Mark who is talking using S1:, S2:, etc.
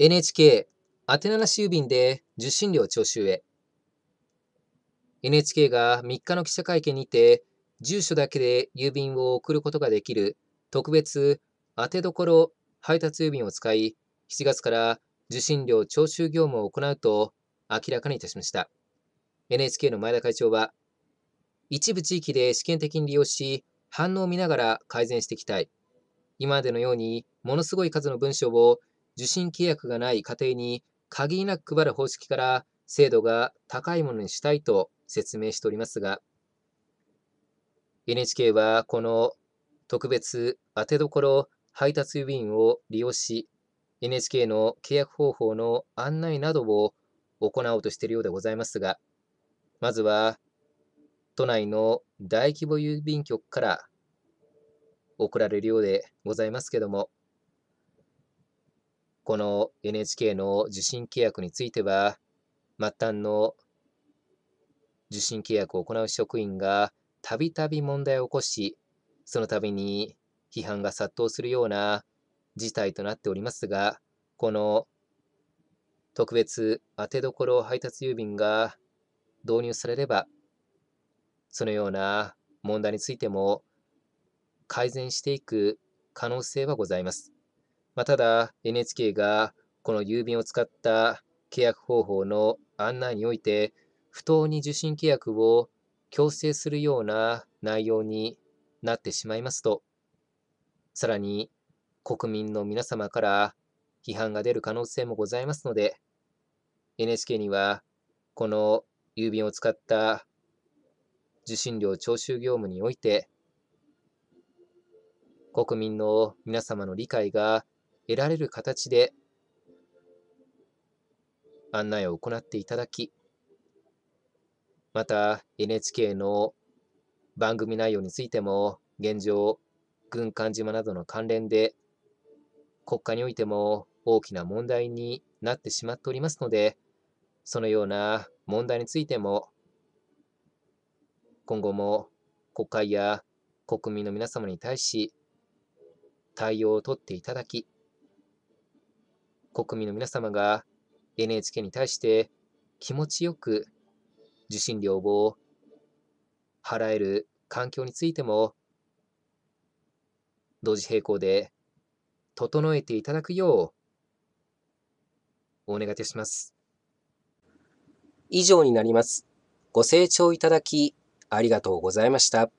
S1: NHK 宛名なし郵便で受信料徴収へ NHK が3日の記者会見にて住所だけで郵便を送ることができる特別宛てどころ配達郵便を使い7月から受信料徴収業務を行うと明らかにいたしました NHK の前田会長は一部地域で試験的に利用し反応を見ながら改善していきたい今までのようにものすごい数の文章を受信契約がない家庭に限りなく配る方式から精度が高いものにしたいと説明しておりますが、NHK はこの特別当てどころ配達郵便を利用し、NHK の契約方法の案内などを行おうとしているようでございますが、まずは都内の大規模郵便局から送られるようでございますけども、この NHK の受信契約については、末端の受信契約を行う職員がたびたび問題を起こし、その度に批判が殺到するような事態となっておりますが、この特別当てどころ配達郵便が導入されれば、そのような問題についても改善していく可能性はございます。まあ、ただ、NHK がこの郵便を使った契約方法の案内において、不当に受信契約を強制するような内容になってしまいますと、さらに国民の皆様から批判が出る可能性もございますので、NHK にはこの郵便を使った受信料徴収業務において、国民の皆様の理解が得られる形で案内を行っていただき、また NHK の番組内容についても現状、軍艦島などの関連で国家においても大きな問題になってしまっておりますので、そのような問題についても、今後も国会や国民の皆様に対し、対応をとっていただき、国民の皆様が NHK に対して気持ちよく受信料を払える環境についても同時並行で整えていただくようお願いいたします。以上になります。ご清聴いただきありがとうございました。